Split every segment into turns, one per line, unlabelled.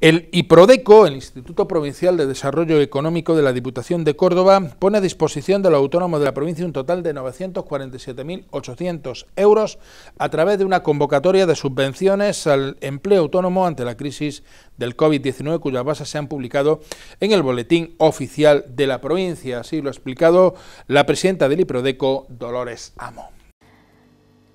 El IPRODECO, el Instituto Provincial de Desarrollo Económico de la Diputación de Córdoba, pone a disposición de los autónomos de la provincia un total de 947.800 euros a través de una convocatoria de subvenciones al empleo autónomo ante la crisis del COVID-19, cuyas bases se han publicado en el Boletín Oficial de la Provincia. Así lo ha explicado la presidenta del IPRODECO, Dolores Amo.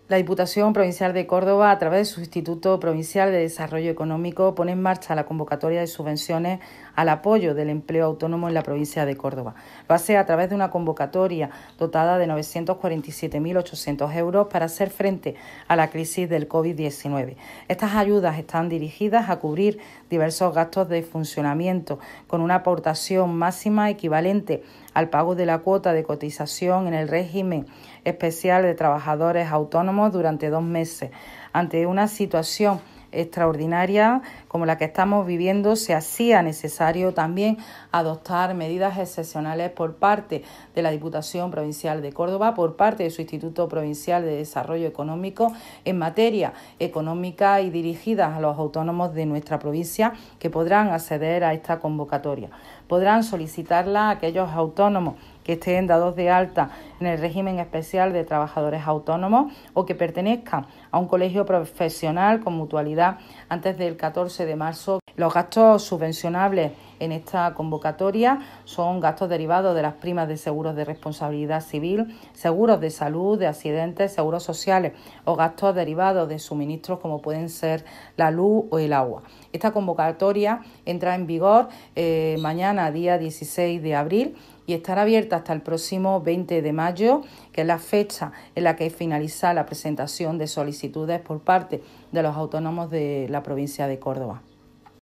La Diputación Provincial de Córdoba, a través de su Instituto Provincial de Desarrollo Económico, pone en marcha la convocatoria de subvenciones al apoyo del empleo autónomo en la provincia de Córdoba. Va a ser a través de una convocatoria dotada de 947.800 euros para hacer frente a la crisis del COVID-19. Estas ayudas están dirigidas a cubrir diversos gastos de funcionamiento, con una aportación máxima equivalente al pago de la cuota de cotización en el régimen especial de trabajadores autónomos durante dos meses. Ante una situación extraordinaria como la que estamos viviendo, se hacía necesario también adoptar medidas excepcionales por parte de la Diputación Provincial de Córdoba, por parte de su Instituto Provincial de Desarrollo Económico en materia económica y dirigidas a los autónomos de nuestra provincia que podrán acceder a esta convocatoria. Podrán solicitarla aquellos autónomos que estén dados de alta en el régimen especial de trabajadores autónomos o que pertenezcan a un colegio profesional con mutualidad antes del 14 de marzo. Los gastos subvencionables en esta convocatoria son gastos derivados de las primas de seguros de responsabilidad civil, seguros de salud, de accidentes, seguros sociales o gastos derivados de suministros como pueden ser la luz o el agua. Esta convocatoria entra en vigor eh, mañana, día 16 de abril, y estará abierta hasta el próximo 20 de mayo, que es la fecha en la que finaliza la presentación de solicitudes por parte de los autónomos de la provincia de Córdoba.